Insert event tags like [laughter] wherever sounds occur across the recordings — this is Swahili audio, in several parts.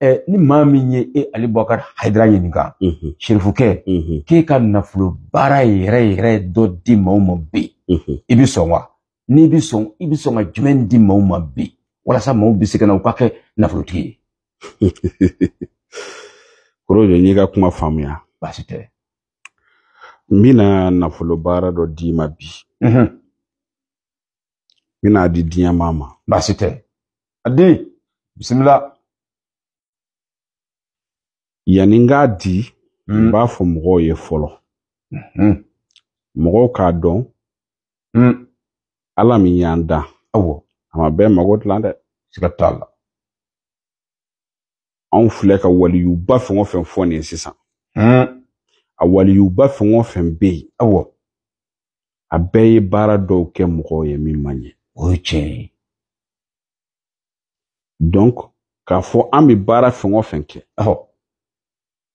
ni maa min ye e ali bubakari hayidara ɲininka sherifukɛ k'e ka nafolo baara yɛrɛ yɛrɛ dɔ di maw ma bi i be sɔn wa n'i be sɔn i bi sɔn ka jumɛn di maw ma be walasa maw be se kana u ka kɛ nafolotigi ye [laughs] koro de n'i ka kuma faamuya basi tɛ n bena nafolo baara dɔ d'i ma bi n bena di diɲɛma ma baasi tɛ a di bisimila yani n hmm. hmm. k'a di hmm. n b'a fɔ mɔgɔw ye fɔlɔ mɔgɔw k'a dɔn ala min y'an da a ma bɛɛ mago dilan dɛ anw filɛ ka waliyuba fɛn o fɛn fɔ nin sisan a waliyuba fɛn o fɛn bɛ yen a bɛɛ ye baara dɔw kɛ mɔgɔw ye min man ɲɛ donc k'a fɔ an bɛ baara fɛn o fɛn kɛ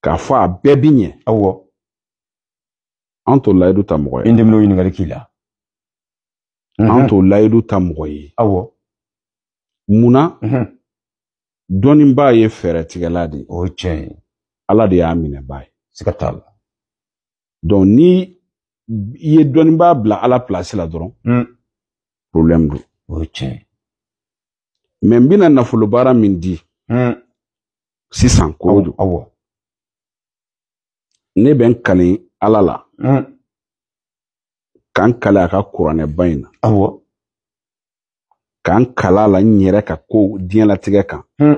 k'a fɔ a bɛɛ bi ɲɛ awɔ an t'o layidu ta mɔgɔ ye n dɛmɛ ɲininkali k'i la an t'o layidu ta mɔgɔ ye awɔ munna dɔnnibaa ye fɛɛrɛtigɛla de ye o ye tiɲɛ ye ala de y'a minɛbaa ye siga t'a la donc ni i ye dɔnnibaa bila ala pilasi la dɔrɔn problème don o ye tiɲɛ ye mɛ n bɛna nafolo baara min di sisan ko don awɔ ne bɛ n kali ala la hmm. k'an kali a ka kuranɛba in na ka k'an kala la n yɛrɛ ka ko diɲɛlatigɛ kan hmm.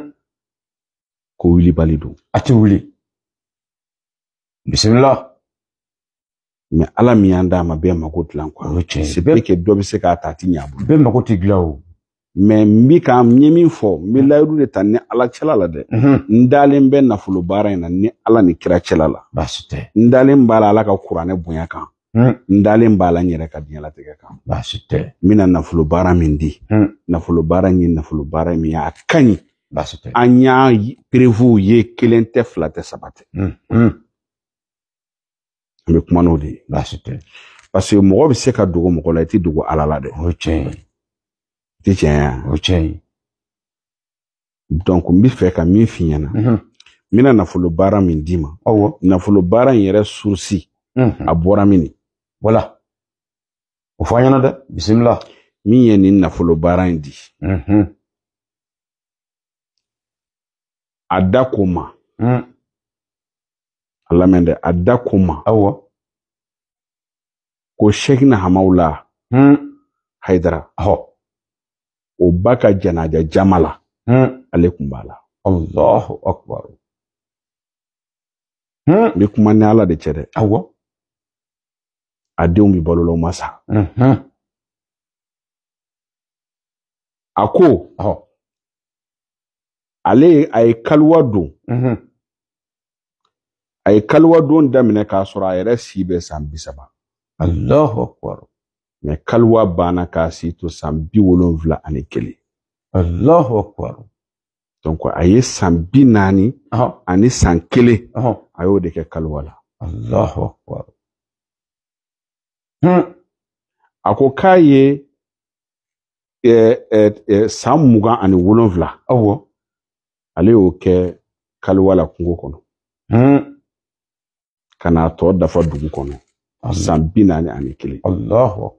ko wulibali don a tɛ wuli bisimila mɛ ala min y'an d'a ma bɛɛ mako dilan kuwa o dɔ bɛ se k'a ta a tɛ ɲɛ a bolo bɛɛ tɛ dilan o mɛ n bi ka n ye min fɔ n bɛ layidu de ta ni ala cɛla la dɛ n dalen bɛ nafolo baara in na ni ala ni kira cɛla la n dalen b'a la ala ka kuranɛ bonya kan n dalen b'a la n yɛrɛ ka diɲɛlatigɛ kan n bɛna nafolo baara min di nafolo baara in ye nafolo baara min ye a ka ɲi an y'a perefuw ye kelen tɛ fila tɛ saba tɛ an bɛ kuma n'o de ye parce que mɔgɔ bɛ se ka dogo mɔgɔ la i tɛ dogo ala la dɛ o ye tiɲɛ ye tɛ ya o cɛ ye donc n bɛ fɛ ka min f'i ɲɛna n bɛna nafolo baara min d'i ma awɔ nafolo baara in yɛrɛ surusi a bɔra min de voilà o fɔ an ɲɛna dɛ bisimila min ye nin nafolo baara in di a da ko ma a lamɛn ko ma awɔ ko sheikh na hamaw haidara ɔhɔ o ba ka janaja jama la hmm. ale kun b'a la allahu akbar n bɛ kuma ni ala de cɛ dɛ awɔ a denw bɛ balo la u ma sa hmm. a ko ale a ye kaliwa don hmm. a ye kaliwa don daminɛ k'a sɔrɔ a yɛrɛ si bɛ san bi saba allahu akbar mɛ kaliwa banna k'a si to san bi wolonfila ani kelen alahu akbar donc a ye san bi naani ani san kelen a y'o de kɛ kaliwa la alahu akbar a ko k'a ye san mugan ani wolonfila awɔ ale y'o kɛ kaliwa la kungo kɔnɔ ka n'a tɔ dafa dugu kɔnɔ bi naanị anyị kele allahu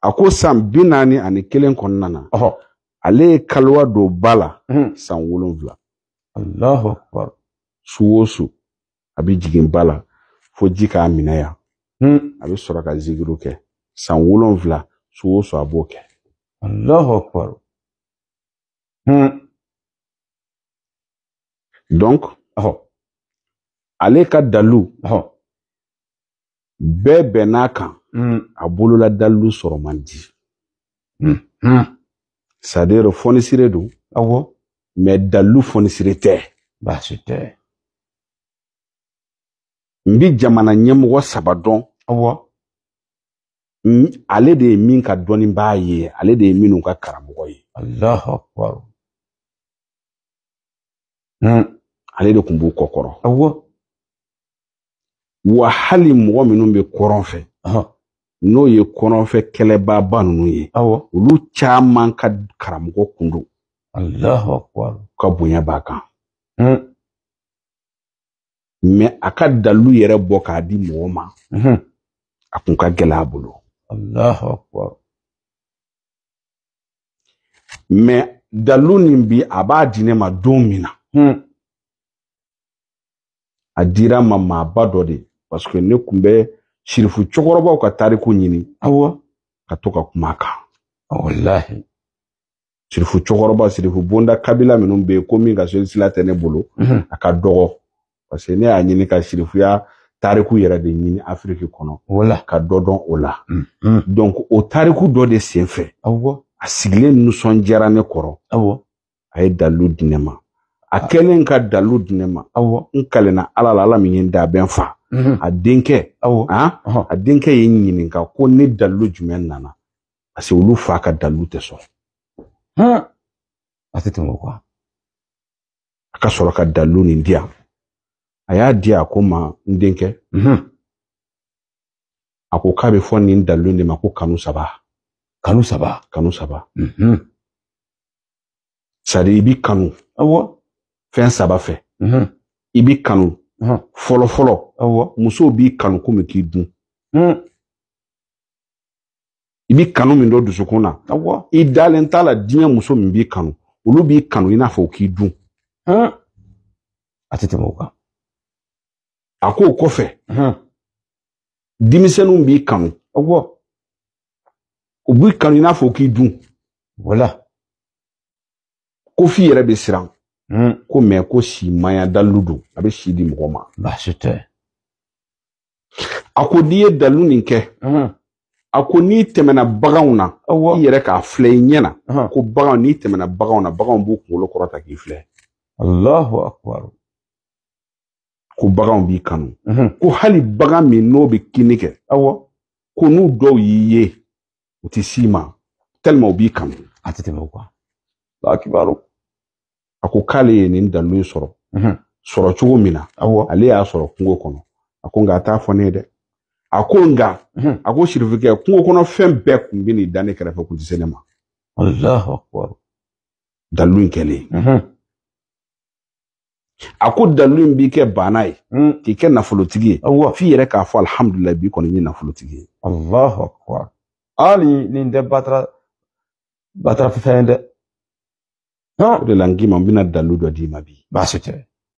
a ko san bi naani ani kelen kɔnɔna na ɔhɔ ale ye kaliwa don ba la hmm. san wolonwula alahu su o su a bɛ jigin ba la fo ji k'a minɛ yan hmm. a bɛ sɔrɔ ka zikiriw kɛ san wolonwula su o su a b'o kɛ alahu akbar hmm. donc ɔhɔ ale ka dalu ɔhɔ bɛɛ bɛn n'a kan hmm. a bolola dalilu sɔrɔ man di hmm. hmm. sadiri fɔnisire don awɔ mɛ dalilu fɔnisire tɛ baasi tɛ n bi jamana ɲɛmɔgɔ saba dɔn awɔ ale de ye min ka dɔnnibaa ye ale de ye minnu ka karamɔgɔ ye alahu akbar ale de tun b'u kɔ kɔrɔ awɔ wa hali mɔgɔ minnu bɛ kɔrɔn fɛ n'o ye kɔrɔnfɛ kɛlɛbaaba ninnu ye olu caman ka karamɔgɔ kun do ka bonya b'a kan mɛ a ka dalu yɛrɛ bɔ k'a di mɔgɔ ma a kun ka gɛlɛ a bolo mɛ dalu nin bi a b'a di ne ma don min na a dira ma maaba dɔ de parce ne kun bɛ sirifu cɛkɔrɔbaw ka tariku ɲini awa ka to ka kuma kan walahi sirifu cɛkɔrɔba sirifu bonda kabila minnu bɛ ko min ka selisila tɛ ne bolo a ka dɔgɔ parce ne y'a ɲini ka sirifuya tariku yɛrɛ de ɲini afiriki kɔnɔ ka dɔ dɔn o la mm, mm. donc o tariku dɔ de sen fɛ a sigilen nisɔndiyara ne kɔrɔ a ye dalilu di ne ma a kɛlen ka dalilu di ne ma n kalenna ala la ala min ye n da Mhm. a denkɛ a denkɛ ye ɲininka ko ne dalilu jumɛn nana parce que olu fa ka dalilu tɛ sɔn a tɛ tɛmɛ o kan a ka sɔrɔ ka dalilu nin di yan a y'a di a ko ma n denkɛ mhm. a ko k'a bɛ fɔ nin dalilu de ma ko kanu saba kanu saba kanu saba mhm. sadi i bi kanu awɔ fɛn saba fɛ i bi kanu fɔlɔfɔlɔ musow b'i kanu ko k'i dun i b'i kanu min dɔ dusukun na i dalen t'a la diɲɛ muso min b'i kanu olu b'i kanu i n'a fɔ u k'i dun a tɛ tɛmɛ o kan a k'o kɔfɛ denmisɛnninw b'i kanu u b'i kanu i n'a fɔ u k'i dun wala ko f'i yɛrɛ bɛ siran ko mɛ ko si maya dalilu don a bɛ si di mɔgɔ ma. baasi tɛ. a ko n'i ye dalilu nin kɛ. a ko n'i tɛmɛna baganw na. awɔ i yɛrɛ k'a filɛ i ɲɛ na. ko baganw n'i tɛmɛna baganw na baganw b'u kunkolo kɔrɔta k'i filɛ. alahu akubaru. ko baganw b'i kanu. ko hali bagan min n'o bɛ kini kɛ. awɔ ko n'u dɔw y'i ye u ti s'i ma tellement u b'i kanu. a tɛ tɛmɛ o kan. akibaru. a ko k'ale ye nin dalilu in sɔrɔ sɔrɔ cogo min na ale y'a sɔrɔ kungo kɔnɔ a ko nka a t'a fɔ ne ye dɛ a ko nka a ko sirifikɛ kungo kɔnɔ fɛn bɛɛ kun bɛ nin da ne kɛrɛfɛ kun tɛ se ne ma dalilu in kɛlen a ko dalilu in b'i kɛ baana ye k'i kɛ nafolotigi ye f'i yɛrɛ k'a fɔ alihamudulila b'i kɔni ye nafolotigi ye hali nin tɛ batara batara fɛn ye dɛ o de la n k'i ma n bɛna dalilu ma bi. baasi tɛ.